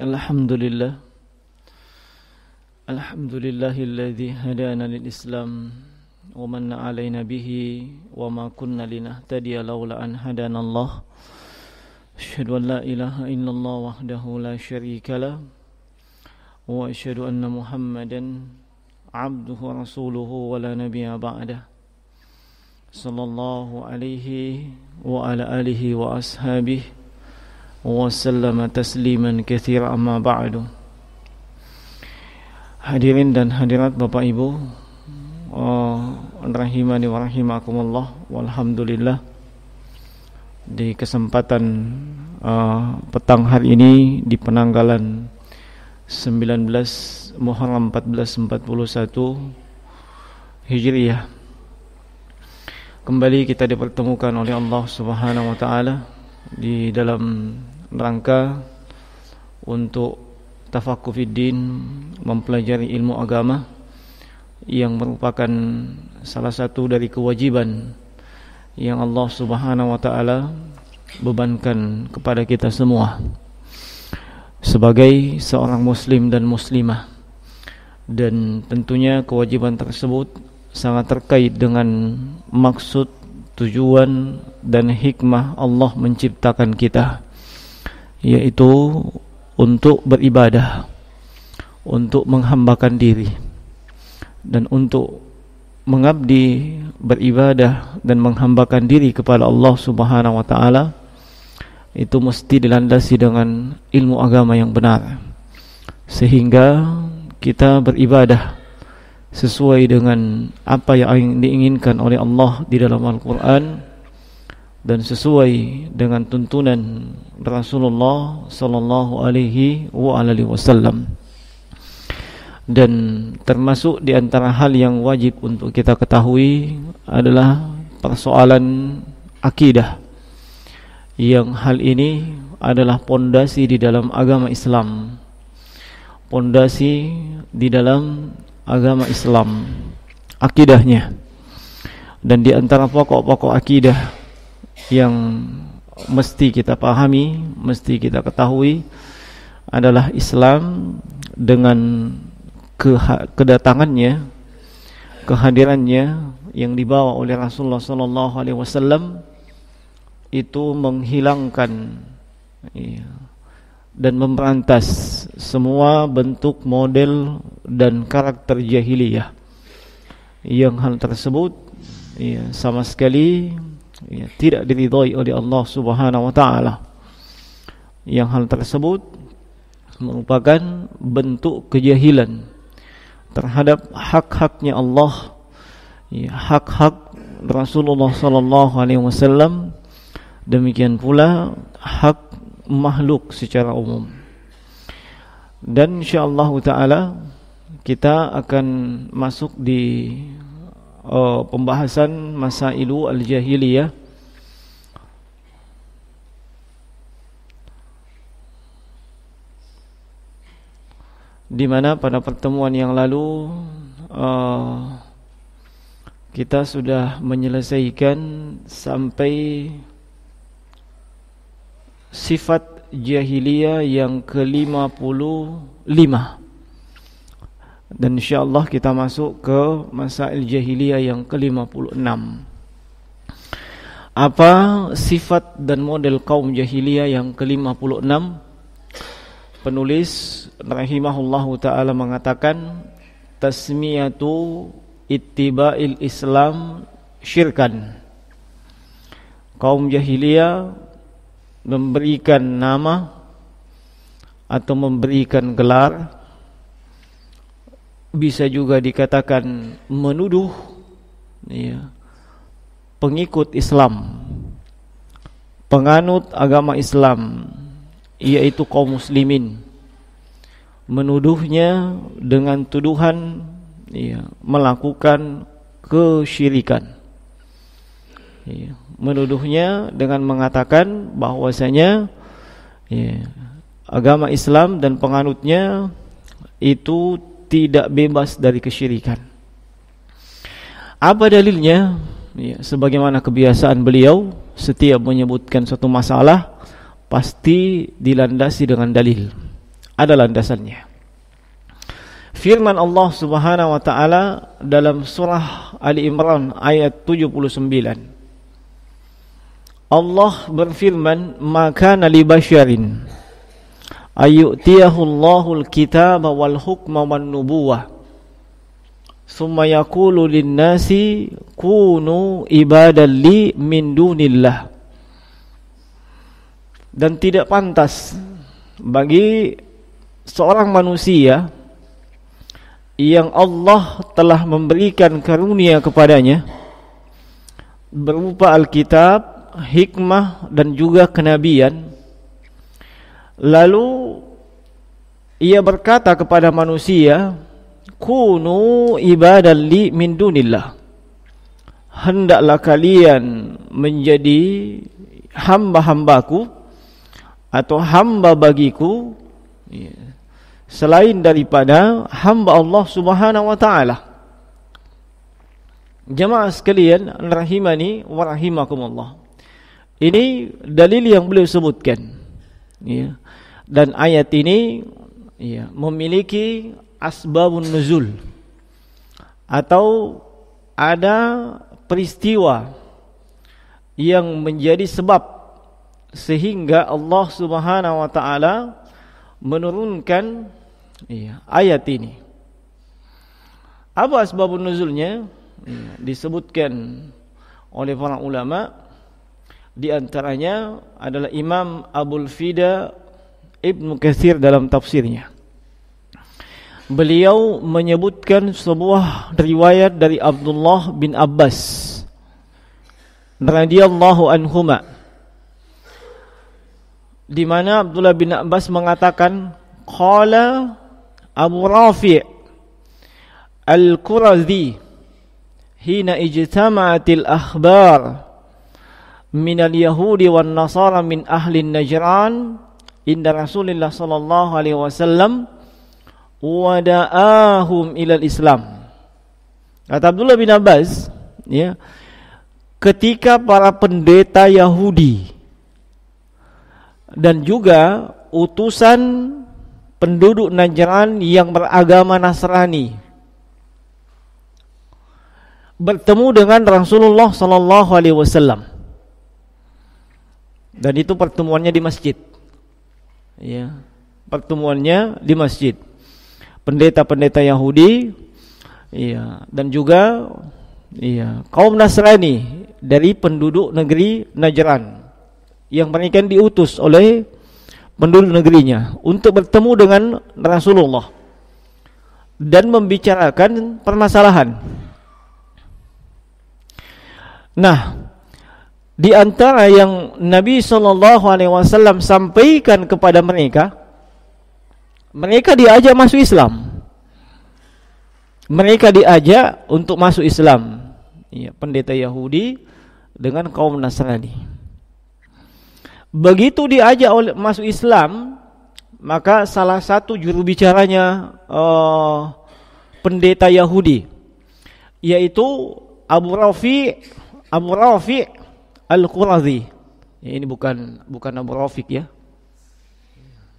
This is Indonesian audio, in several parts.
الحمد لله الحمد لله الذي هدانا للإسلام ومن علينا به وما كنا لنهتدي لولا أن هدانا الله أشهد أن لا إله إلا الله وحده لا شريك له وأشهد أن محمدا عبده ورسوله ولا نبي بعده صلى الله عليه وعلى آله وأصحابه وسلم تسليما كثيرا أما بعد Hadirin dan hadirat Bapak Ibu oh, Rahimani wa rahimakumullah Walhamdulillah Di kesempatan uh, petang hari ini Di penanggalan 19 Muharram 1441 Hijriyah Kembali kita dipertemukan oleh Allah Subhanahu wa taala di dalam rangka untuk tafakufidin mempelajari ilmu agama yang merupakan salah satu dari kewajiban yang Allah Subhanahu wa taala bebankan kepada kita semua sebagai seorang muslim dan muslimah dan tentunya kewajiban tersebut sangat terkait dengan maksud, tujuan dan hikmah Allah menciptakan kita yaitu untuk beribadah untuk menghambakan diri dan untuk mengabdi beribadah dan menghambakan diri kepada Allah Subhanahu wa taala itu mesti dilandasi dengan ilmu agama yang benar sehingga kita beribadah sesuai dengan apa yang diinginkan oleh Allah di dalam Al-Qur'an dan sesuai dengan tuntunan Rasulullah sallallahu alaihi wa alihi wasallam. Dan termasuk di antara hal yang wajib untuk kita ketahui adalah persoalan akidah. Yang hal ini adalah pondasi di dalam agama Islam. Pondasi di dalam agama Islam akidahnya. Dan di antara pokok-pokok akidah yang mesti kita pahami, mesti kita ketahui adalah Islam dengan kedatangannya, kehadirannya yang dibawa oleh Rasulullah sallallahu alaihi wasallam itu menghilangkan ya, dan memberantas semua bentuk model dan karakter jahiliyah yang hal tersebut ya, sama sekali ya, tidak diridhai oleh Allah Subhanahu wa taala. Yang hal tersebut merupakan bentuk kejahilan terhadap hak-haknya Allah, ya, hak-hak Rasulullah sallallahu alaihi wasallam demikian pula hak makhluk secara umum. Dan insyaallah taala kita akan masuk di uh, pembahasan Masailu Al-Jahiliyah di mana pada pertemuan yang lalu uh, kita sudah menyelesaikan sampai sifat jahiliyah yang ke-55 dan insyaAllah kita masuk ke Masail Jahiliyah yang ke-56 Apa sifat dan model kaum Jahiliyah yang ke-56 Penulis rahimahullahu ta'ala mengatakan Tasmiyatu ittiba'il Islam syirkan Kaum Jahiliyah memberikan nama atau memberikan gelar bisa juga dikatakan menuduh ya, pengikut Islam penganut agama Islam yaitu kaum muslimin menuduhnya dengan tuduhan ya, melakukan kesyirikan ya, menuduhnya dengan mengatakan bahwasanya ya, agama Islam dan penganutnya itu tidak bebas dari kesyirikan. Apa dalilnya? Ya, sebagaimana kebiasaan beliau setiap menyebutkan suatu masalah pasti dilandasi dengan dalil. Ada landasannya. Firman Allah Subhanahu wa taala dalam surah Ali Imran ayat 79. Allah berfirman, "Maka nali basyarin" ayyutiyahullahu al-kitaba wal hukma wan nubuwah summa yaqulu lin-nasi kunu ibadan li min dunillah dan tidak pantas bagi seorang manusia yang Allah telah memberikan karunia kepadanya berupa Alkitab, hikmah dan juga kenabian lalu ia berkata kepada manusia kunu ibadalli min dunillah hendaklah kalian menjadi hamba-hambaku atau hamba bagiku ya, selain daripada hamba Allah Subhanahu wa taala Jemaah sekalian rahimani wa rahimakumullah ini dalil yang beliau sebutkan ya. dan ayat ini Iya, memiliki asbabun nuzul atau ada peristiwa yang menjadi sebab sehingga Allah Subhanahu wa taala menurunkan iya, ayat ini. Apa asbabun nuzulnya? Iya, disebutkan oleh para ulama di antaranya adalah Imam Abul Fida Ibnu Katsir dalam tafsirnya. Beliau menyebutkan sebuah riwayat dari Abdullah bin Abbas radhiyallahu anhuma di mana Abdullah bin Abbas mengatakan qala Abu Rafi' Al-Qurazi hina ijtama'atil akhbar min al-yahudi wan nasara min ahli najran inda Rasulullah sallallahu alaihi wasallam wada'ahum ilal Islam. Kata Abdullah bin Abbas, ya, ketika para pendeta Yahudi dan juga utusan penduduk Najran yang beragama Nasrani bertemu dengan Rasulullah Sallallahu Alaihi Wasallam dan itu pertemuannya di masjid ya pertemuannya di masjid pendeta-pendeta Yahudi iya dan juga iya kaum Nasrani dari penduduk negeri Najran yang mereka diutus oleh penduduk negerinya untuk bertemu dengan Rasulullah dan membicarakan permasalahan nah di antara yang Nabi Shallallahu Alaihi Wasallam sampaikan kepada mereka, mereka diajak masuk Islam. Mereka diajak untuk masuk Islam. Ya, pendeta Yahudi dengan kaum Nasrani. Begitu diajak oleh masuk Islam, maka salah satu juru bicaranya uh, pendeta Yahudi yaitu Abu Rafi Abu Rafi Al-Qurazi. Ya, ini bukan bukan Abu Rafiq ya.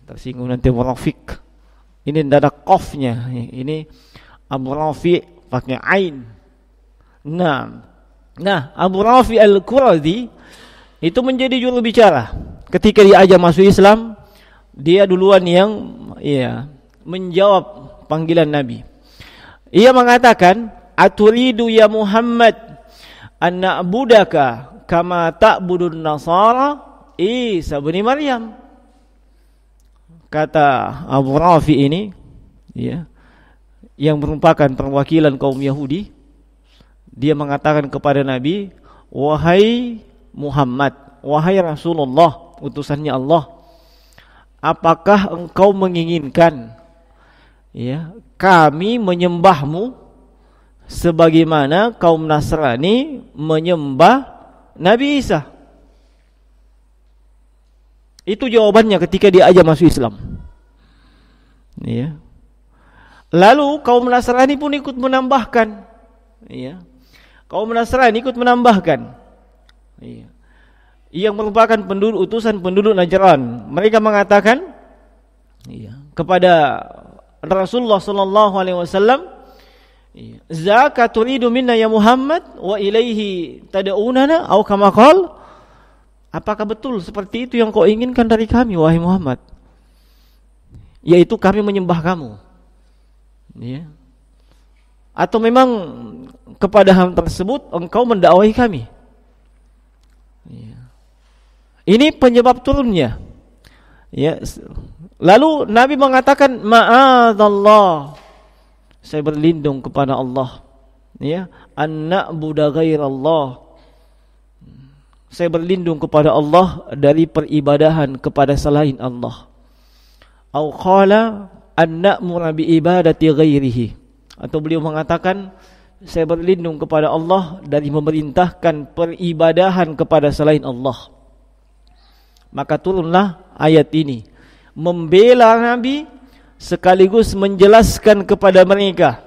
Tersinggung nanti Abu Rafiq. Ini tidak ada kofnya. Ini Abu Rafi pakai ain. Nah, nah Abu Rafi Al-Qurazi itu menjadi juru bicara ketika diajak masuk Islam dia duluan yang ya menjawab panggilan Nabi. Ia mengatakan, "Aturidu ya Muhammad anak budaka kama ta'budun nasara Isa bin Maryam kata Abu Rafi ini ya yang merupakan perwakilan kaum Yahudi dia mengatakan kepada Nabi wahai Muhammad wahai Rasulullah utusannya Allah apakah engkau menginginkan ya kami menyembahmu sebagaimana kaum Nasrani menyembah Nabi Isa. Itu jawabannya ketika dia aja masuk Islam. Ya. Lalu kaum Nasrani pun ikut menambahkan. Ya. Kaum Nasrani ikut menambahkan. Ya. Yang merupakan penduduk utusan penduduk Najran. Mereka mengatakan ya, kepada Rasulullah sallallahu alaihi wasallam Iya. Zakat turidu minna ya Muhammad wa ilaihi tad'unana au kama qala Apakah betul seperti itu yang kau inginkan dari kami wahai Muhammad? Yaitu kami menyembah kamu. Ya. Atau memang kepada ham tersebut engkau mendakwahi kami. Ya. Ini penyebab turunnya. Ya. Lalu Nabi mengatakan ma'adallah saya berlindung kepada Allah ya anak budak gair Allah saya berlindung kepada Allah dari peribadahan kepada selain Allah au qala anak murabi ibadati ghairihi atau beliau mengatakan saya berlindung kepada Allah dari memerintahkan peribadahan kepada selain Allah maka turunlah ayat ini membela nabi sekaligus menjelaskan kepada mereka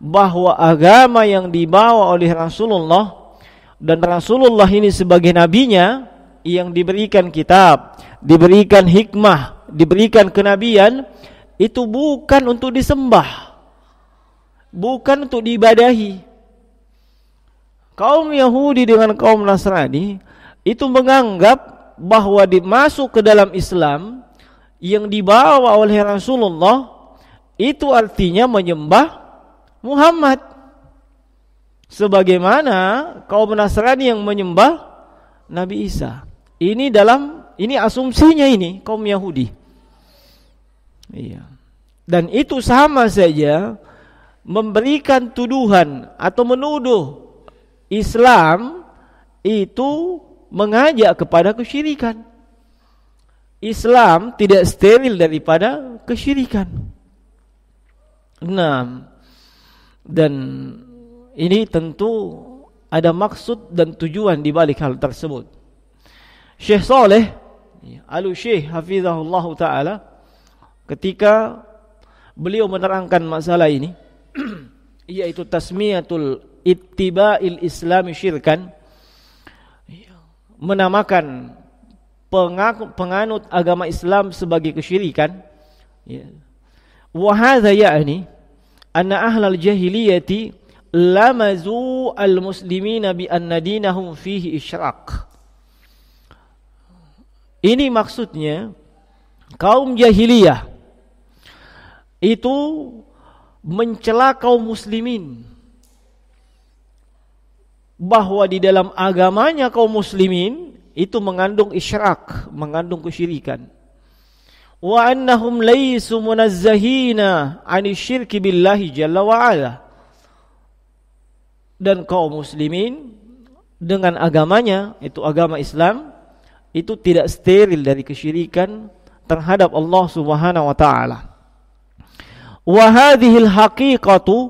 bahwa agama yang dibawa oleh Rasulullah dan Rasulullah ini sebagai nabinya yang diberikan kitab, diberikan hikmah, diberikan kenabian itu bukan untuk disembah. Bukan untuk diibadahi. Kaum Yahudi dengan kaum Nasrani itu menganggap bahwa dimasuk ke dalam Islam yang dibawa oleh Rasulullah itu artinya menyembah Muhammad sebagaimana kaum Nasrani yang menyembah Nabi Isa. Ini dalam ini asumsinya ini kaum Yahudi. Iya. Dan itu sama saja memberikan tuduhan atau menuduh Islam itu mengajak kepada kesyirikan. Islam tidak steril daripada kesyirikan. Enam. Dan ini tentu ada maksud dan tujuan di balik hal tersebut. Syekh Saleh Al-Syekh Hafizahullah Ta'ala ketika beliau menerangkan masalah ini yaitu tasmiyatul ittiba'il islami syirkan menamakan pengaku, penganut agama Islam sebagai kesyirikan ya. wa hadha ya'ni anna ahlal jahiliyati lamazu al muslimina bi anna dinahum fihi isyraq ini maksudnya kaum jahiliyah itu mencela kaum muslimin bahwa di dalam agamanya kaum muslimin itu mengandung isyrak, mengandung kesyirikan. Wa annahum laysu munazzahina 'ani syirki billahi jalla wa ala. Dan kaum muslimin dengan agamanya, itu agama Islam, itu tidak steril dari kesyirikan terhadap Allah Subhanahu wa taala. Wa hadhihi al-haqiqatu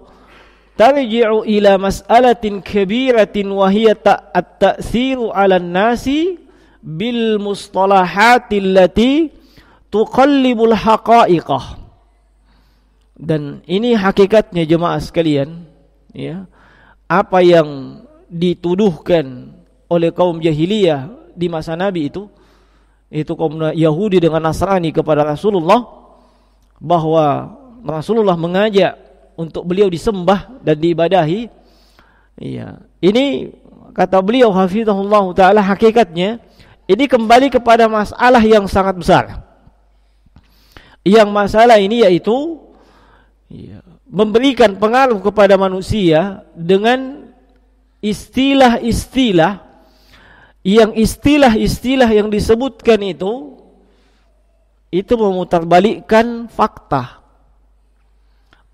tarji'u ila mas'alatin kabiratin wa hiya at-ta'thiru 'ala nasi bil mustalahati allati tuqallibul haqa'iqah dan ini hakikatnya jemaah sekalian ya apa yang dituduhkan oleh kaum jahiliyah di masa Nabi itu itu kaum Yahudi dengan Nasrani kepada Rasulullah bahwa Rasulullah mengajak untuk beliau disembah dan diibadahi. Iya. Ini kata beliau hafizahullah taala hakikatnya ini kembali kepada masalah yang sangat besar. Yang masalah ini yaitu iya, memberikan pengaruh kepada manusia dengan istilah-istilah yang istilah-istilah yang disebutkan itu itu memutarbalikkan fakta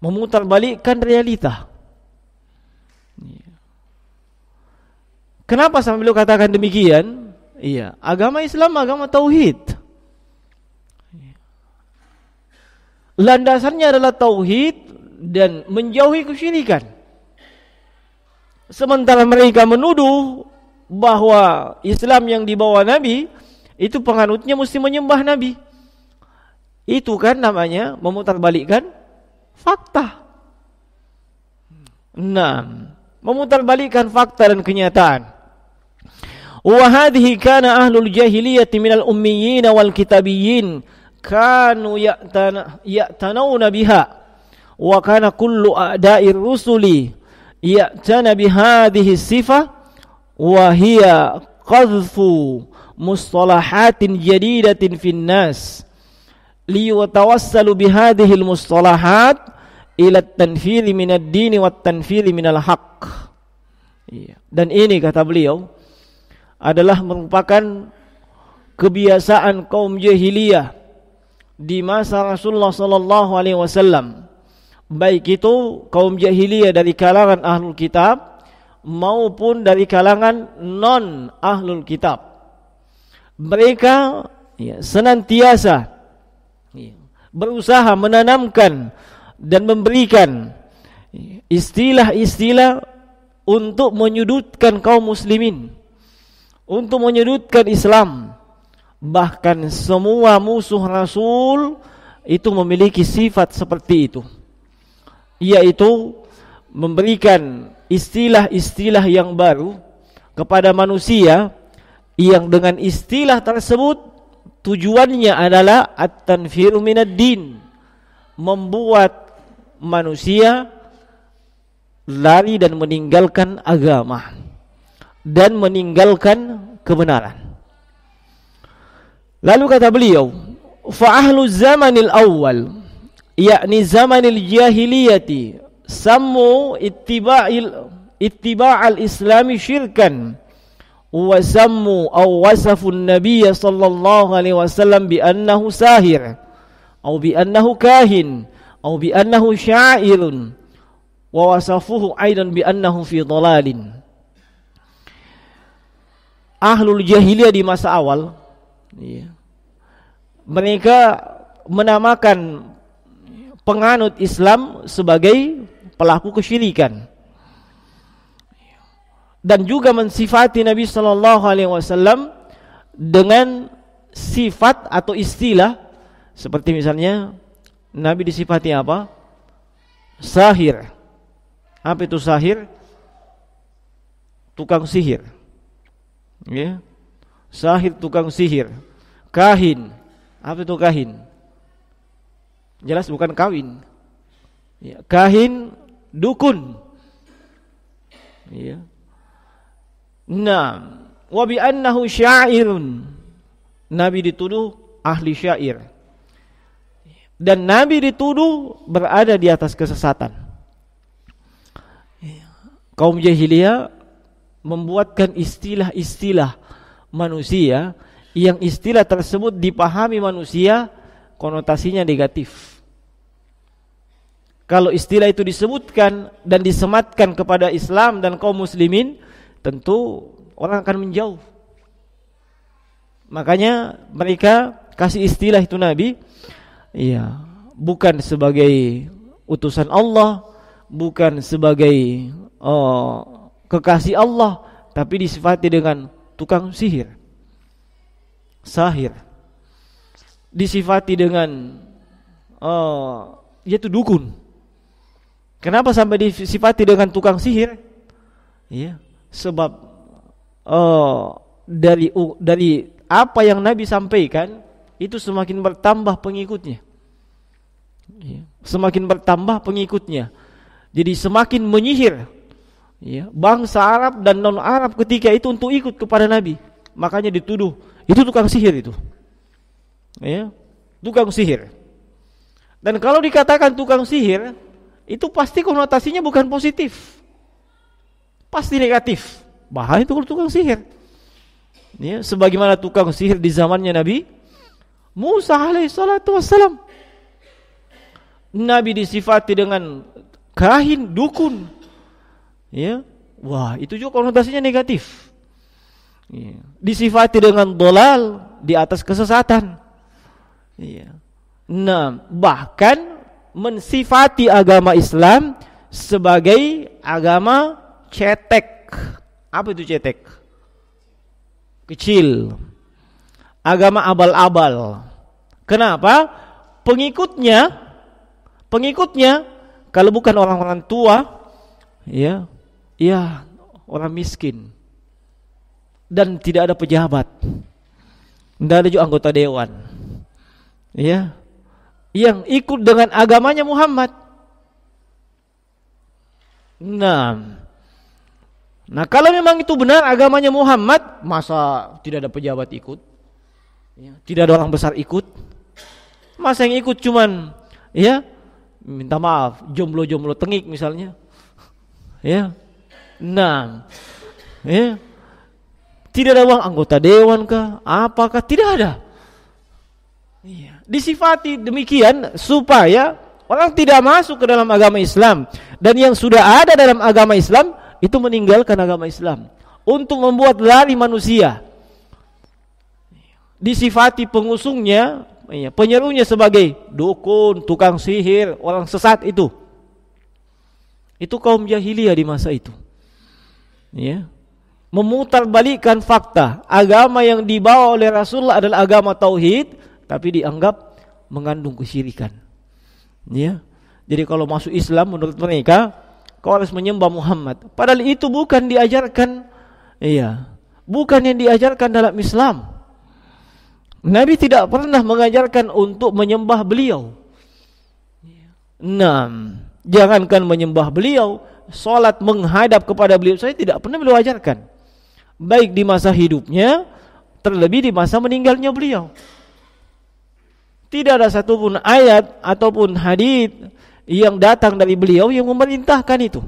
memutarbalikkan realita. Kenapa sampai beliau katakan demikian? Iya, agama Islam agama tauhid. Landasannya adalah tauhid dan menjauhi kesyirikan. Sementara mereka menuduh bahwa Islam yang dibawa Nabi itu penganutnya mesti menyembah Nabi. Itu kan namanya memutarbalikkan fakta. Enam, memutarbalikkan fakta dan kenyataan. Wa hadhihi kana ahlul jahiliyyati minal ummiyyin wal kitabiyyin kanu ya'tanawna biha wa kana kullu a'da'ir rusuli ya'tana bihadhihi sifah wa hiya qadhfu mustalahatin jadidatin finnas nas liyatawassalu bihadhil mustalahat ila tanfili minad dini wat tanfili minal haq. Iya. Dan ini kata beliau adalah merupakan kebiasaan kaum jahiliyah di masa Rasulullah sallallahu alaihi wasallam. Baik itu kaum jahiliyah dari kalangan ahlul kitab maupun dari kalangan non ahlul kitab. Mereka ya, senantiasa Iya. berusaha menanamkan dan memberikan istilah-istilah untuk menyudutkan kaum muslimin untuk menyudutkan Islam bahkan semua musuh Rasul itu memiliki sifat seperti itu yaitu memberikan istilah-istilah yang baru kepada manusia yang dengan istilah tersebut tujuannya adalah at-tanfiru minad-din membuat manusia lari dan meninggalkan agama dan meninggalkan kebenaran lalu kata beliau fa ahlu zamanil awal yakni zamanil jahiliyati sammu ittiba'il ittiba'al islami syirkan wasammu aw wasafu nabiy sallallahu alaihi wasallam bi annahu sahir aw bi annahu kahin aw bi annahu sya'irun wa wasafuhu aidan bi annahu fi dhalalin ahlul jahiliyah di masa awal iya, mereka menamakan penganut Islam sebagai pelaku kesyirikan dan juga mensifati Nabi Shallallahu Alaihi Wasallam dengan sifat atau istilah seperti misalnya Nabi disifati apa? Sahir. Apa itu sahir? Tukang sihir. Ya. Sahir tukang sihir. Kahin. Apa itu kahin? Jelas bukan kawin. Ya. Kahin dukun. Ya. Naam. Wa bi annahu syairun. Nabi dituduh ahli syair. Dan Nabi dituduh berada di atas kesesatan. Kaum jahiliyah membuatkan istilah-istilah manusia yang istilah tersebut dipahami manusia konotasinya negatif. Kalau istilah itu disebutkan dan disematkan kepada Islam dan kaum muslimin, tentu orang akan menjauh. Makanya mereka kasih istilah itu Nabi, iya, bukan sebagai utusan Allah, bukan sebagai oh, kekasih Allah, tapi disifati dengan tukang sihir, sahir, disifati dengan oh, yaitu dukun. Kenapa sampai disifati dengan tukang sihir? Iya, sebab oh, dari dari apa yang Nabi sampaikan itu semakin bertambah pengikutnya ya, semakin bertambah pengikutnya jadi semakin menyihir ya, bangsa Arab dan non Arab ketika itu untuk ikut kepada Nabi makanya dituduh itu tukang sihir itu ya tukang sihir dan kalau dikatakan tukang sihir itu pasti konotasinya bukan positif pasti negatif. Bahaya itu tukang sihir. Ya, sebagaimana tukang sihir di zamannya Nabi Musa alaihissalam, Nabi disifati dengan kahin, dukun. Ya. Wah, itu juga konotasinya negatif. Ya. Disifati dengan dolal di atas kesesatan. Ya. Nah, bahkan mensifati agama Islam sebagai agama cetek. Apa itu cetek? Kecil. Agama abal-abal. Kenapa? Pengikutnya pengikutnya kalau bukan orang-orang tua ya, ya orang miskin dan tidak ada pejabat. Tidak ada juga anggota dewan. Ya. Yang ikut dengan agamanya Muhammad. Nah, Nah kalau memang itu benar agamanya Muhammad, masa tidak ada pejabat ikut? Ya, tidak ada orang besar ikut? Masa yang ikut cuman ya minta maaf, jomblo-jomblo tengik misalnya. Ya. Nah. Ya. Tidak ada uang anggota dewan kah? Apakah tidak ada? ya. Disifati demikian supaya orang tidak masuk ke dalam agama Islam dan yang sudah ada dalam agama Islam itu meninggalkan agama Islam untuk membuat lari manusia. Disifati pengusungnya, iya, penyerunya sebagai dukun, tukang sihir, orang sesat itu. Itu kaum jahiliyah di masa itu. Ya. Memutarbalikkan fakta, agama yang dibawa oleh Rasulullah adalah agama tauhid, tapi dianggap mengandung kesyirikan. Ya. Jadi kalau masuk Islam menurut mereka kau harus menyembah Muhammad. Padahal itu bukan diajarkan, iya, bukan yang diajarkan dalam Islam. Nabi tidak pernah mengajarkan untuk menyembah beliau. Enam, jangankan menyembah beliau, solat menghadap kepada beliau saya tidak pernah beliau ajarkan. Baik di masa hidupnya, terlebih di masa meninggalnya beliau. Tidak ada satupun ayat ataupun hadis yang datang dari beliau yang memerintahkan itu.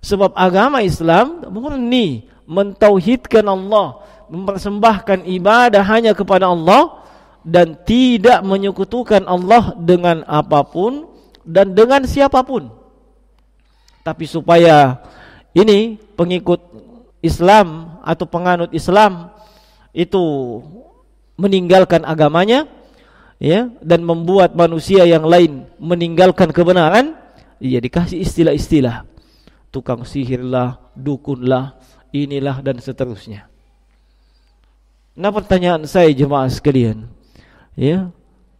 Sebab agama Islam murni mentauhidkan Allah, mempersembahkan ibadah hanya kepada Allah dan tidak menyekutukan Allah dengan apapun dan dengan siapapun. Tapi supaya ini pengikut Islam atau penganut Islam itu meninggalkan agamanya, ya dan membuat manusia yang lain meninggalkan kebenaran ya dikasih istilah-istilah tukang sihirlah dukunlah inilah dan seterusnya nah pertanyaan saya jemaah sekalian ya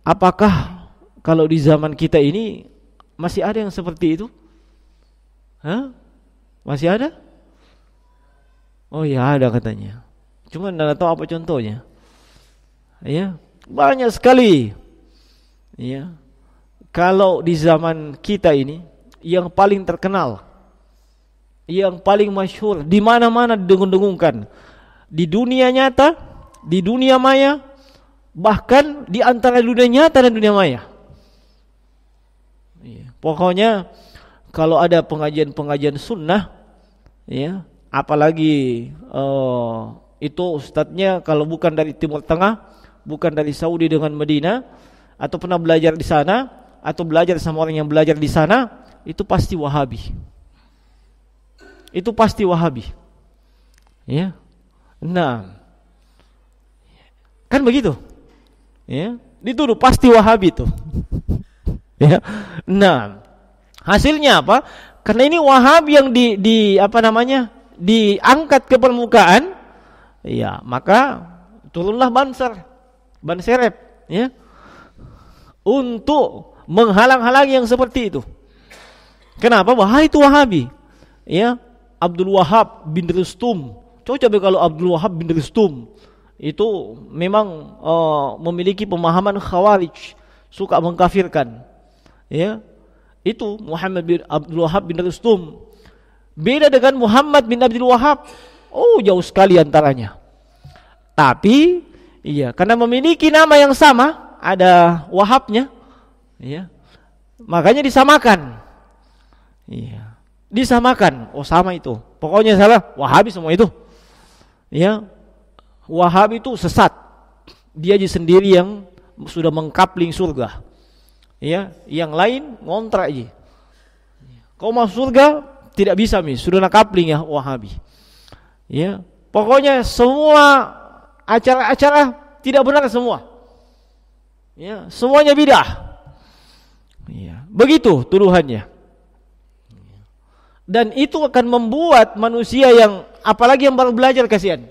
apakah kalau di zaman kita ini masih ada yang seperti itu Hah? masih ada oh ya ada katanya cuman tidak tahu apa contohnya ya banyak sekali. Ya. Kalau di zaman kita ini yang paling terkenal yang paling masyhur di mana-mana didengung-dengungkan di dunia nyata, di dunia maya, bahkan di antara dunia nyata dan dunia maya. Ya, pokoknya kalau ada pengajian-pengajian sunnah, ya apalagi uh, itu ustadznya kalau bukan dari Timur Tengah bukan dari Saudi dengan Medina atau pernah belajar di sana atau belajar sama orang yang belajar di sana itu pasti Wahabi. Itu pasti Wahabi. Ya. Nah. Kan begitu. Ya, dituduh pasti Wahabi tuh. ya. Nah, hasilnya apa? Karena ini Wahabi yang di di apa namanya? diangkat ke permukaan, ya, maka turunlah Banser ban serep ya untuk menghalang-halangi yang seperti itu kenapa wahai itu wahabi ya Abdul Wahab bin Rustum coba kalau Abdul Wahab bin Rustum itu memang uh, memiliki pemahaman khawarij suka mengkafirkan ya itu Muhammad bin Abdul Wahab bin Rustum beda dengan Muhammad bin Abdul Wahab oh jauh sekali antaranya tapi Iya, karena memiliki nama yang sama, ada wahabnya. Iya. Makanya disamakan. Iya. Disamakan. Oh, sama itu. Pokoknya salah, wahabi semua itu. Iya. Wahabi itu sesat. Dia aja sendiri yang sudah mengkapling surga. Iya, yang lain ngontrak aja. Kau masuk surga tidak bisa mi, sudah nakapling ya Wahabi. iya, pokoknya semua acara-acara tidak benar semua. Ya, semuanya bidah. Ya, begitu tuduhannya. Dan itu akan membuat manusia yang apalagi yang baru belajar kasihan.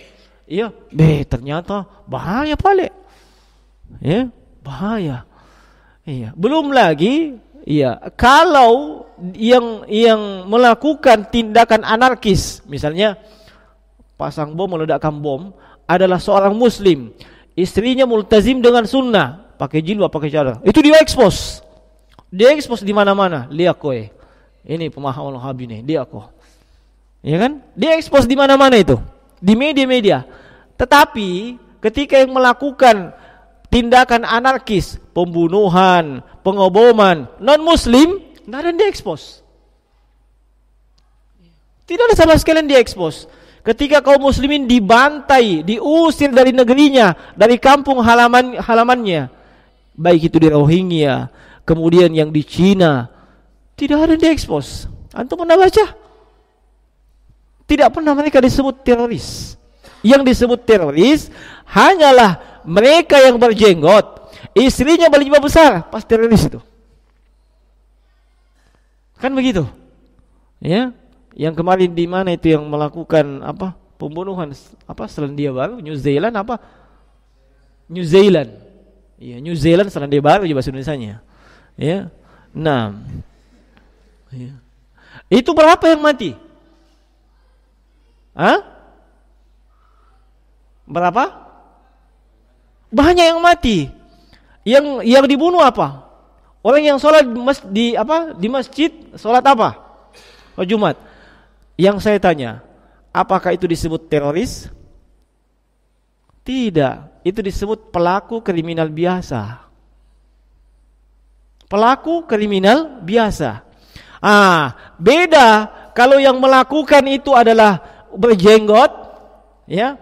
Iya, be ternyata bahaya pale. Ya, bahaya. Iya, belum lagi iya, kalau yang yang melakukan tindakan anarkis misalnya pasang bom meledakkan bom adalah seorang muslim istrinya multazim dengan sunnah pakai jilbab pakai cara itu dia expose dia expose di mana-mana lihat koe eh. ini pemahaman Wahhabi nih dia kok ya kan dia expose di mana-mana itu di media-media tetapi ketika yang melakukan tindakan anarkis pembunuhan pengoboman non muslim tidak ada yang diekspos tidak ada sama sekali yang diekspos ketika kaum muslimin dibantai, diusir dari negerinya, dari kampung halaman halamannya, baik itu di Rohingya, kemudian yang di Cina, tidak ada diekspos. Antum pernah baca? Tidak pernah mereka disebut teroris. Yang disebut teroris hanyalah mereka yang berjenggot, istrinya juga besar, pas teroris itu. Kan begitu? Ya, yang kemarin di mana itu yang melakukan apa pembunuhan apa Selandia Baru New Zealand apa New Zealand ya New Zealand Selandia Baru juga bahasa Indonesia ya iya. nah ya. itu berapa yang mati Hah? berapa banyak yang mati yang yang dibunuh apa orang yang sholat di apa di masjid sholat apa oh, Jumat yang saya tanya, apakah itu disebut teroris? Tidak, itu disebut pelaku kriminal biasa. Pelaku kriminal biasa. Ah, beda kalau yang melakukan itu adalah berjenggot, ya,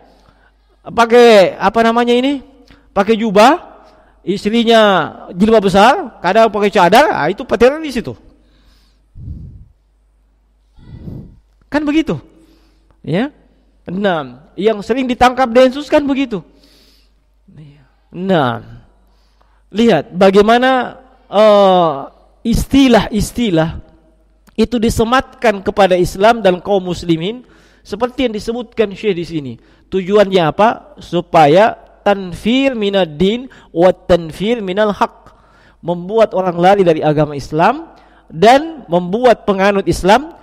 pakai apa namanya ini, pakai jubah, istrinya jilbab besar, kadang pakai cadar, ah, itu di situ. Kan begitu. Ya. Enam, yang sering ditangkap Densus kan begitu. Iya. Enam. Lihat bagaimana eh, istilah-istilah uh, itu disematkan kepada Islam dan kaum muslimin seperti yang disebutkan Syekh di sini. Tujuannya apa? Supaya tanfir minad din wa tanfir minal haq. Membuat orang lari dari agama Islam dan membuat penganut Islam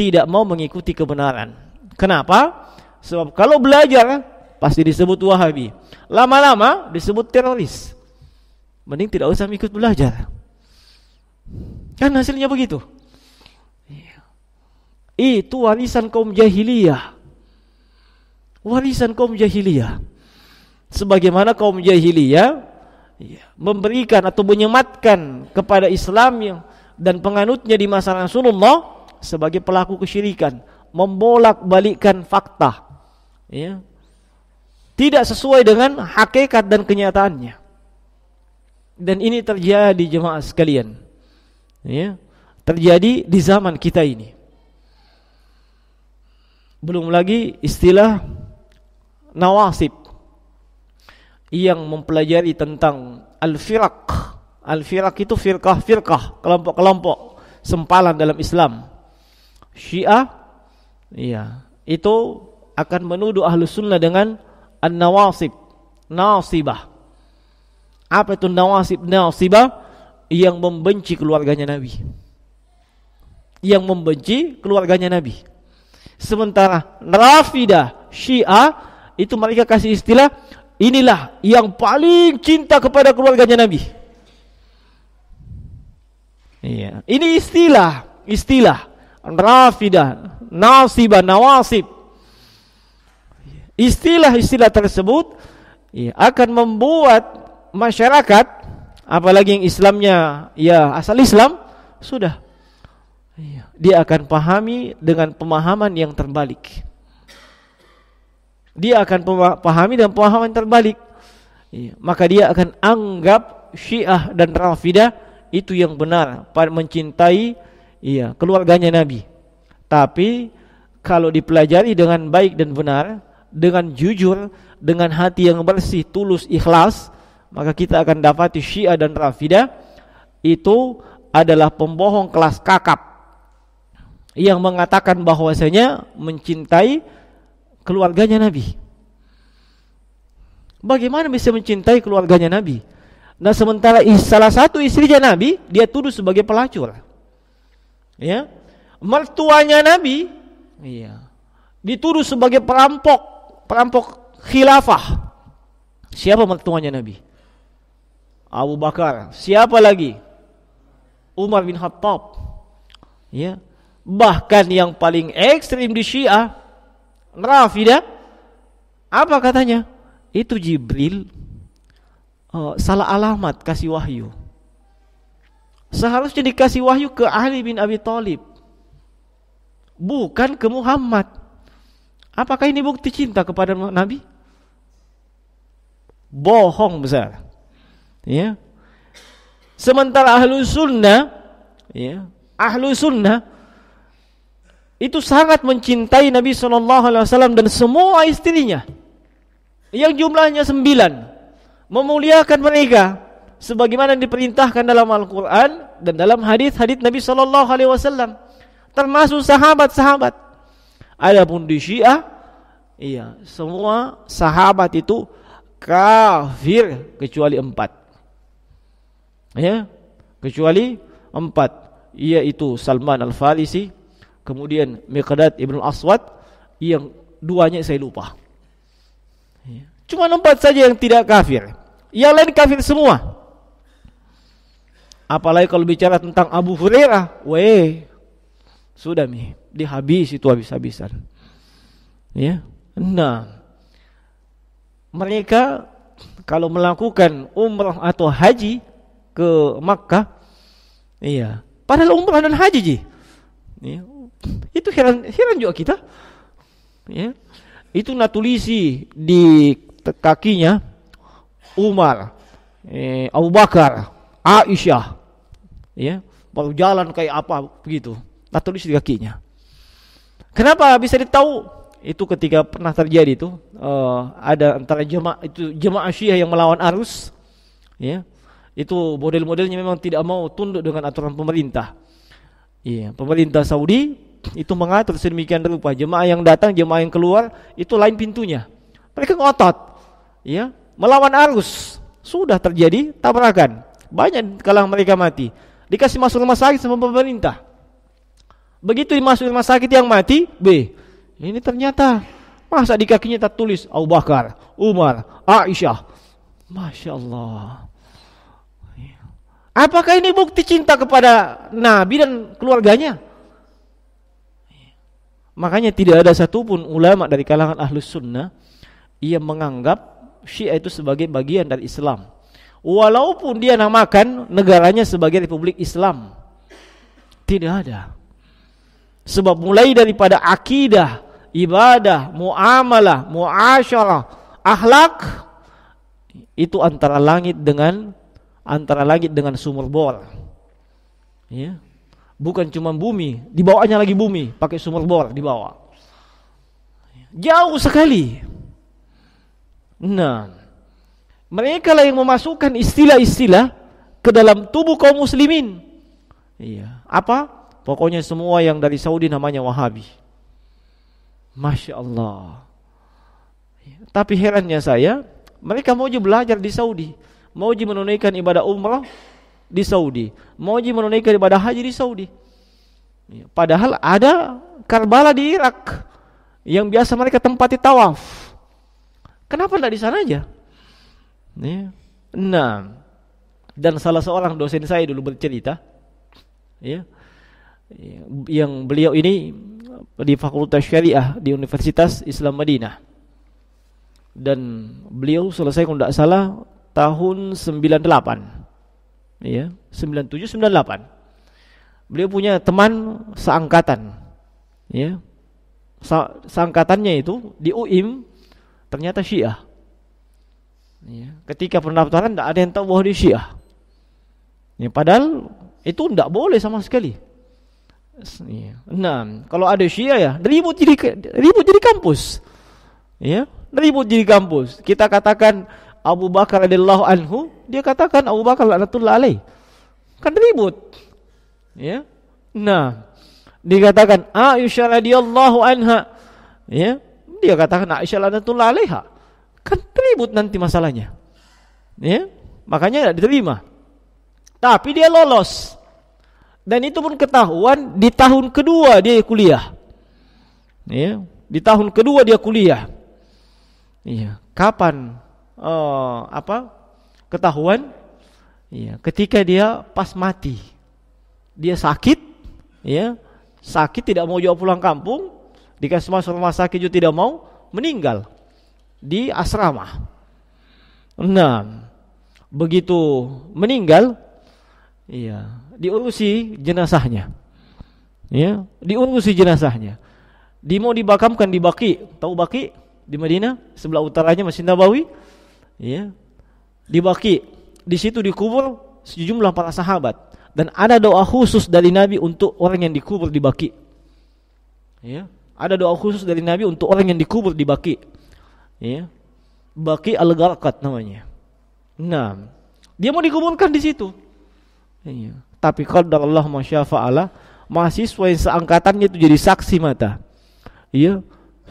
tidak mau mengikuti kebenaran. Kenapa? Sebab kalau belajar pasti disebut Wahabi. Lama-lama disebut teroris. Mending tidak usah ikut belajar. Kan hasilnya begitu. Itu warisan kaum jahiliyah. Warisan kaum jahiliyah. Sebagaimana kaum jahiliyah ya, memberikan atau menyematkan kepada Islam yang dan penganutnya di masa Rasulullah sebagai pelaku kesyirikan membolak-balikkan fakta ya tidak sesuai dengan hakikat dan kenyataannya dan ini terjadi jemaah sekalian ya terjadi di zaman kita ini belum lagi istilah nawasib yang mempelajari tentang al-firaq al-firaq itu firkah firkah kelompok-kelompok sempalan dalam Islam Syiah iya itu akan menuduh ahlu sunnah dengan an-nawasib nasibah apa itu nawasib nasibah yang membenci keluarganya Nabi yang membenci keluarganya Nabi sementara Rafidah Syiah itu mereka kasih istilah inilah yang paling cinta kepada keluarganya Nabi. Iya, ini istilah, istilah. Rafidah, Nasibah, Nawasib. Istilah-istilah tersebut ya, akan membuat masyarakat apalagi yang Islamnya ya asal Islam sudah ya, dia akan pahami dengan pemahaman yang terbalik. Dia akan pahami dan pemahaman terbalik. Ya, maka dia akan anggap Syiah dan Rafidah itu yang benar pada mencintai Iya, keluarganya Nabi. Tapi kalau dipelajari dengan baik dan benar, dengan jujur, dengan hati yang bersih, tulus, ikhlas, maka kita akan dapati Syiah dan Rafidah itu adalah pembohong kelas kakap yang mengatakan bahwasanya mencintai keluarganya Nabi. Bagaimana bisa mencintai keluarganya Nabi? Nah sementara salah satu istrinya Nabi dia tuduh sebagai pelacur ya mertuanya Nabi iya dituduh sebagai perampok perampok khilafah siapa mertuanya Nabi Abu Bakar siapa lagi Umar bin Khattab ya bahkan yang paling ekstrim di Syiah Rafidah apa katanya itu Jibril uh, salah alamat kasih wahyu seharusnya dikasih wahyu ke Ali bin Abi Thalib bukan ke Muhammad apakah ini bukti cinta kepada Nabi bohong besar ya sementara ahlu sunnah ya ahlu sunnah itu sangat mencintai Nabi Shallallahu Alaihi Wasallam dan semua istrinya yang jumlahnya sembilan memuliakan mereka sebagaimana diperintahkan dalam Al-Qur'an dan dalam hadis-hadis Nabi sallallahu alaihi wasallam termasuk sahabat-sahabat. Adapun di Syiah iya, semua sahabat itu kafir kecuali empat. Ya, kecuali empat yaitu Salman Al-Farisi, kemudian Miqdad Ibn Aswad yang duanya saya lupa. Ya, cuma empat saja yang tidak kafir. Yang lain kafir semua. Apalagi kalau bicara tentang Abu Hurairah, weh, sudah nih dihabis itu habis-habisan. Ya, nah, mereka kalau melakukan umrah atau haji ke Makkah, iya, padahal umrah dan haji sih, ya, itu heran heran juga kita, ya, itu natulisi di kakinya Umar, eh, Abu Bakar, Aisyah, ya baru jalan kayak apa begitu nah tulis di kakinya kenapa bisa ditahu itu ketika pernah terjadi itu uh, ada antara jemaah itu jemaah syiah yang melawan arus ya itu model-modelnya memang tidak mau tunduk dengan aturan pemerintah ya pemerintah Saudi itu mengatur sedemikian rupa jemaah yang datang jemaah yang keluar itu lain pintunya mereka ngotot ya melawan arus sudah terjadi tabrakan banyak kalang mereka mati dikasih masuk rumah sakit sama pemerintah. Begitu dimasuk rumah sakit yang mati, B. Ini ternyata masa di kakinya tertulis Abu Bakar, Umar, Aisyah. Masya Allah. Apakah ini bukti cinta kepada Nabi dan keluarganya? Makanya tidak ada satupun ulama dari kalangan ahlus sunnah yang menganggap Syiah itu sebagai bagian dari Islam walaupun dia namakan negaranya sebagai Republik Islam. Tidak ada. Sebab mulai daripada akidah, ibadah, muamalah, muasyarah, akhlak itu antara langit dengan antara langit dengan sumur bor. Ya. Bukan cuma bumi, di bawahnya lagi bumi, pakai sumur bor di bawah. Jauh sekali. Nah, mereka lah yang memasukkan istilah-istilah ke dalam tubuh kaum muslimin. Iya, apa? Pokoknya semua yang dari Saudi namanya Wahabi. Masya Allah. Iya. Tapi herannya saya, mereka mauji belajar di Saudi, mauji menunaikan ibadah umrah di Saudi, mauji menunaikan ibadah haji di Saudi. Iya. Padahal ada Karbala di Irak yang biasa mereka tempati tawaf. Kenapa tidak di sana aja? Ya. Nah, dan salah seorang dosen saya dulu bercerita, ya, yang beliau ini di Fakultas Syariah di Universitas Islam Madinah. Dan beliau selesai kalau tidak salah tahun 98. Ya, 97 98. Beliau punya teman seangkatan. Ya. seangkatannya itu di UIM ternyata Syiah. Ya. Ketika pendaftaran tidak ada yang tahu bahwa dia Syiah. Ya, padahal itu tidak boleh sama sekali. Ya. Nah, kalau ada Syiah ya ribut jadi ribut jadi kampus. Ya, ribut jadi kampus. Kita katakan Abu Bakar radhiyallahu anhu, dia katakan Abu Bakar laknatullah alaih. Kan ribut. Ya. Nah, dikatakan Aisyah radhiyallahu anha, ya, dia katakan Aisyah laknatullah alaiha. Kan ribut nanti masalahnya. Ya, makanya tidak diterima. Tapi dia lolos. Dan itu pun ketahuan di tahun kedua dia kuliah. Ya, di tahun kedua dia kuliah. Iya, kapan uh, apa? Ketahuan Iya, ketika dia pas mati, dia sakit, ya sakit tidak mau jauh pulang kampung, dikasih masuk rumah sakit juga tidak mau, meninggal di asrama. Nah, begitu meninggal, iya, diurusi jenazahnya. Ya, diurusi jenazahnya. Di mau dibakamkan di Baki, tahu Baki di Madinah, sebelah utaranya Masjid Nabawi. Ya. Di Baki, di situ dikubur sejumlah para sahabat dan ada doa khusus dari Nabi untuk orang yang dikubur di Baki. Ya, ada doa khusus dari Nabi untuk orang yang dikubur di Baki ya baki al galqat namanya nah dia mau dikuburkan di situ iya. tapi kalau Allah masya Allah mahasiswa yang seangkatannya itu jadi saksi mata iya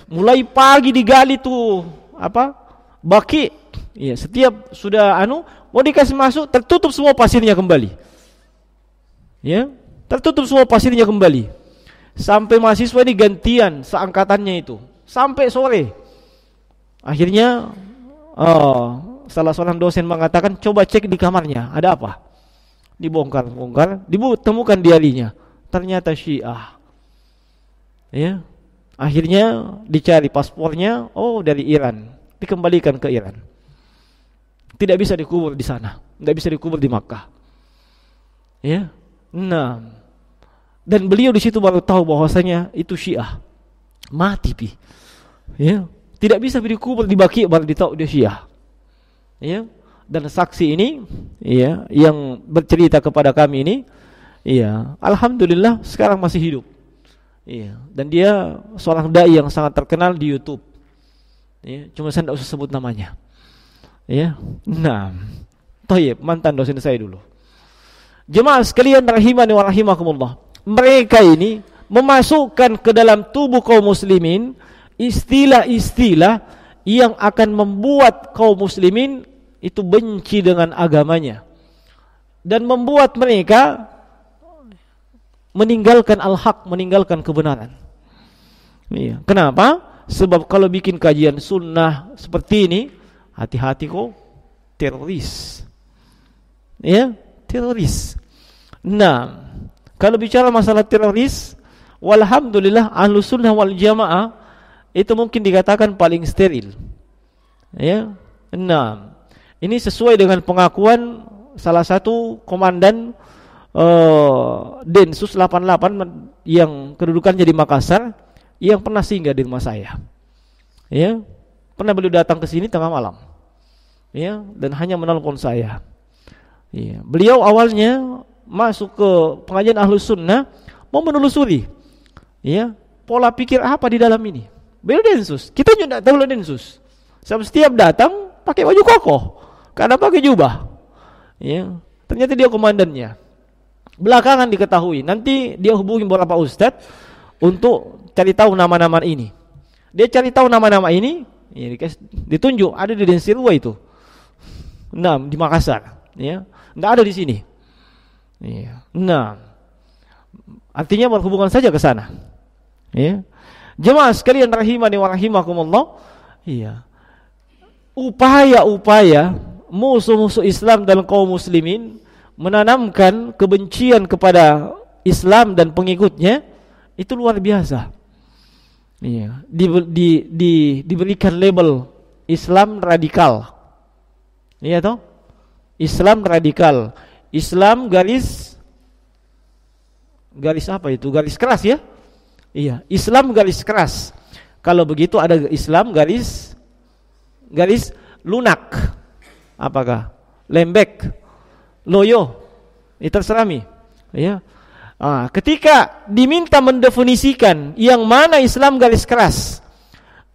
mulai pagi digali tuh apa baki iya setiap sudah anu mau dikasih masuk tertutup semua pasirnya kembali ya tertutup semua pasirnya kembali sampai mahasiswa ini gantian seangkatannya itu sampai sore Akhirnya oh, salah seorang dosen mengatakan coba cek di kamarnya ada apa. Dibongkar, bongkar, ditemukan dialinya. Ternyata Syiah. Ya. Akhirnya dicari paspornya, oh dari Iran. Dikembalikan ke Iran. Tidak bisa dikubur di sana, tidak bisa dikubur di Makkah. Ya. Nah, dan beliau di situ baru tahu bahwasanya itu Syiah. Mati pi. Ya, tidak bisa dikubur dibagi balik ditahu dia Syiah. Ya. Dan saksi ini ya yang bercerita kepada kami ini ya. alhamdulillah sekarang masih hidup. Iya, dan dia seorang dai yang sangat terkenal di YouTube. Ya, cuma saya tidak usah sebut namanya. Ya. Nah, Toyib mantan dosen saya dulu. Jemaah sekalian rahimani wa rahimakumullah. Mereka ini memasukkan ke dalam tubuh kaum muslimin istilah-istilah yang akan membuat kaum muslimin itu benci dengan agamanya dan membuat mereka meninggalkan al-haq, meninggalkan kebenaran. Iya. Kenapa? Sebab kalau bikin kajian sunnah seperti ini, hati-hati kok teroris. Ya, teroris. Nah, kalau bicara masalah teroris, walhamdulillah ahlu sunnah wal jamaah itu mungkin dikatakan paling steril. Ya. Nah, ini sesuai dengan pengakuan salah satu komandan uh, Densus 88 yang kedudukannya di Makassar yang pernah singgah di rumah saya. Ya. Pernah beliau datang ke sini tengah malam. Ya, dan hanya menelpon saya. Ya. Beliau awalnya masuk ke pengajian Ahlus Sunnah mau menelusuri ya, pola pikir apa di dalam ini. Beliau densus. Kita juga tahu beliau densus. Setiap datang pakai baju kokoh. Karena pakai jubah. Ya. Ternyata dia komandannya. Belakangan diketahui. Nanti dia hubungi beberapa ustadz untuk cari tahu nama-nama ini. Dia cari tahu nama-nama ini, ya, ditunjuk ada di Densirwa itu. Nah, di Makassar, ya. Enggak ada di sini. Ya. Nah, artinya berhubungan saja ke sana. Ya. Jemaah sekalian rahimani wa rahimakumullah. Iya. Upaya-upaya musuh-musuh Islam dan kaum muslimin menanamkan kebencian kepada Islam dan pengikutnya itu luar biasa. Iya, di, di, di, diberikan label Islam radikal. Iya toh? Islam radikal. Islam garis garis apa itu? Garis keras ya? Iya, Islam garis keras. Kalau begitu ada Islam garis garis lunak. Apakah? Lembek, loyo. Ini terserami. Iya. Ah, ketika diminta mendefinisikan yang mana Islam garis keras,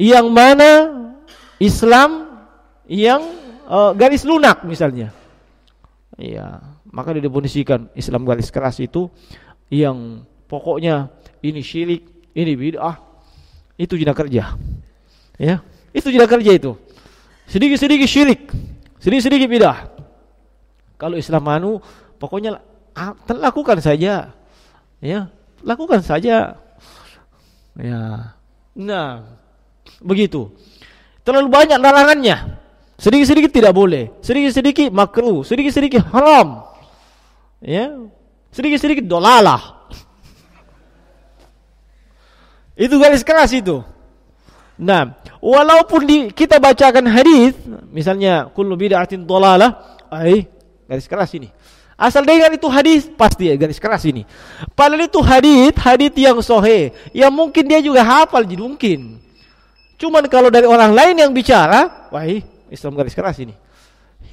yang mana Islam yang uh, garis lunak misalnya. Iya, maka didefinisikan Islam garis keras itu yang pokoknya ini syirik, ini bid'ah. Itu jinak kerja. Ya, itu jinak kerja itu. Sedikit-sedikit syirik, sedikit-sedikit bid'ah. Kalau Islam anu pokoknya ah, lakukan saja. Ya, lakukan saja. Ya. Nah, begitu. Terlalu banyak larangannya. Sedikit-sedikit tidak boleh, sedikit-sedikit makruh, sedikit-sedikit haram. Ya. Sedikit-sedikit dolalah. Itu garis keras itu. Nah, walaupun di, kita bacakan hadis, misalnya kullu bid'atin dhalalah, ai garis keras ini. Asal dengar itu hadis pasti ya garis keras ini. Padahal itu hadis, hadis yang sohe, yang mungkin dia juga hafal jadi mungkin. Cuman kalau dari orang lain yang bicara, wah Islam garis keras ini.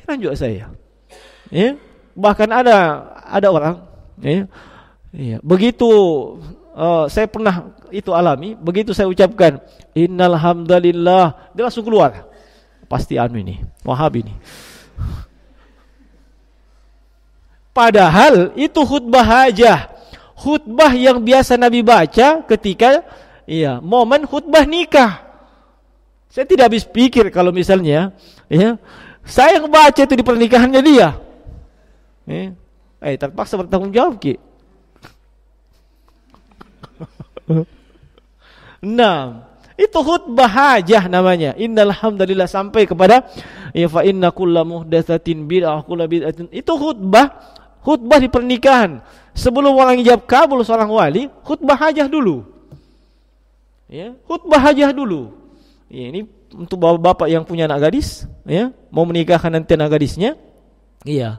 Heran juga saya. Ya, bahkan ada ada orang, ya, ya begitu uh, saya pernah itu alami, begitu saya ucapkan innal hamdalillah, dia langsung keluar. Pasti anu ini, Wahabi ini. Padahal itu khutbah aja Khutbah yang biasa Nabi baca ketika iya, momen khutbah nikah. Saya tidak habis pikir kalau misalnya ya, saya yang baca itu di pernikahannya dia. Eh, eh terpaksa bertanggung jawab Ki. Nah, itu khutbah hajah namanya. Innal hamdalillah sampai kepada ya fa inna kullu muhdatsatin bid'ah aku lebih Itu khutbah khutbah di pernikahan. Sebelum orang ijab kabul seorang wali, khutbah hajah dulu. Ya, khutbah hajah dulu. Ya, ini untuk bapak-bapak yang punya anak gadis, ya, mau menikahkan nanti anak gadisnya. Iya.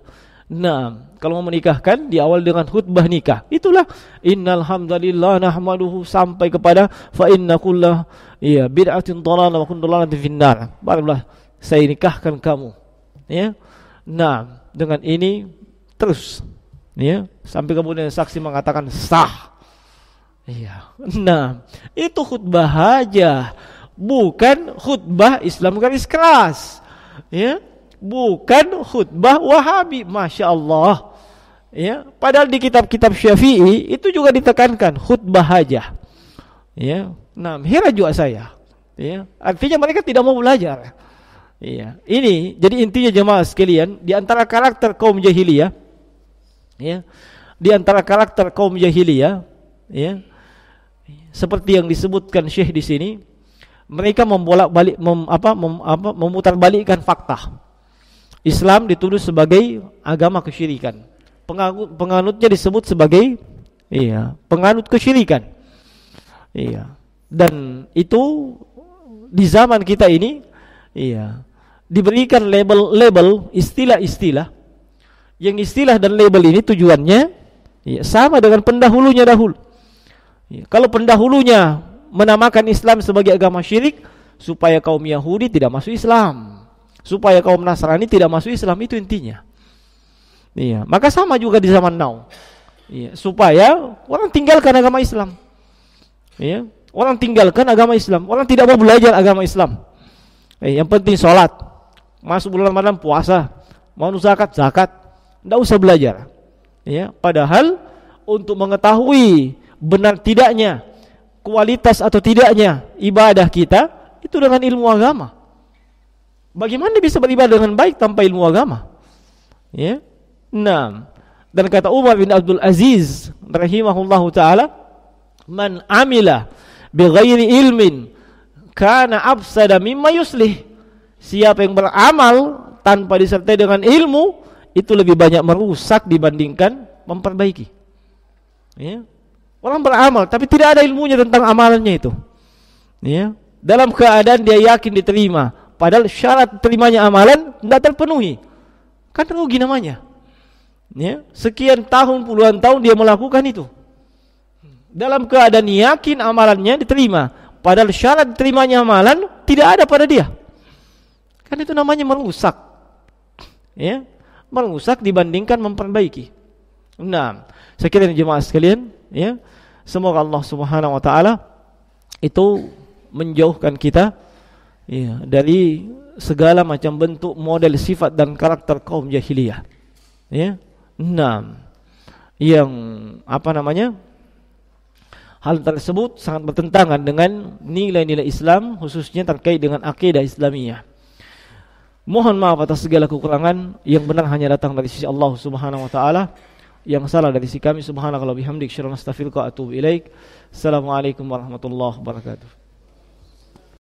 Nah, kalau mau menikahkan diawal dengan khutbah nikah. Itulah innal hamdalillah nahmaduhu sampai kepada fa inna kullah iya bid'atun dhalalah wa kullu dhalalatin finnar. Barulah saya nikahkan kamu. Ya. Nah, dengan ini terus ya sampai kemudian saksi mengatakan sah. Iya. Nah, itu khutbah aja, bukan khutbah Islam garis keras. Ya bukan khutbah Wahabi, masya Allah. Ya, padahal di kitab-kitab Syafi'i itu juga ditekankan khutbah aja. Ya, nah, hera juga saya. Ya, artinya mereka tidak mau belajar. Iya, ini jadi intinya jemaah sekalian di antara karakter kaum jahiliyah, ya, di antara karakter kaum jahiliyah, ya, seperti yang disebutkan Syekh di sini, mereka membolak balik mem, apa, mem, apa memutar balikkan fakta Islam dituduh sebagai agama kesyirikan. Penganut, penganutnya disebut sebagai iya, penganut kesyirikan. Iya. Dan itu di zaman kita ini iya, diberikan label-label, istilah-istilah. Yang istilah dan label ini tujuannya iya, sama dengan pendahulunya dahulu. Iya, kalau pendahulunya menamakan Islam sebagai agama syirik supaya kaum Yahudi tidak masuk Islam supaya kaum Nasrani tidak masuk Islam itu intinya. Iya, maka sama juga di zaman now. Iya, supaya orang tinggalkan agama Islam. Iya, orang tinggalkan agama Islam, orang tidak mau belajar agama Islam. Eh, yang penting sholat, masuk bulan Ramadan puasa, mau zakat zakat, tidak usah belajar. iya. padahal untuk mengetahui benar tidaknya kualitas atau tidaknya ibadah kita itu dengan ilmu agama. Bagaimana bisa beribadah dengan baik tanpa ilmu agama? Ya. Nah, dan kata Umar bin Abdul Aziz rahimahullahu taala, "Man amila bighairi ilmin kana absada mimma yuslih." Siapa yang beramal tanpa disertai dengan ilmu, itu lebih banyak merusak dibandingkan memperbaiki. Ya. Orang beramal tapi tidak ada ilmunya tentang amalannya itu. Ya. Dalam keadaan dia yakin diterima, Padahal syarat terimanya amalan tidak terpenuhi. Kan rugi namanya. Ya, sekian tahun puluhan tahun dia melakukan itu. Dalam keadaan yakin amalannya diterima, padahal syarat terimanya amalan tidak ada pada dia. Kan itu namanya merusak. Ya, merusak dibandingkan memperbaiki. Nah, sekian jemaah sekalian, ya. Semoga Allah Subhanahu wa taala itu menjauhkan kita ya, dari segala macam bentuk model sifat dan karakter kaum jahiliyah ya enam yang apa namanya hal tersebut sangat bertentangan dengan nilai-nilai Islam khususnya terkait dengan akidah Islamiyah mohon maaf atas segala kekurangan yang benar hanya datang dari sisi Allah Subhanahu wa taala yang salah dari sisi kami subhanakallah bihamdik syarana astaghfiruka atubu ilaik assalamualaikum warahmatullahi wabarakatuh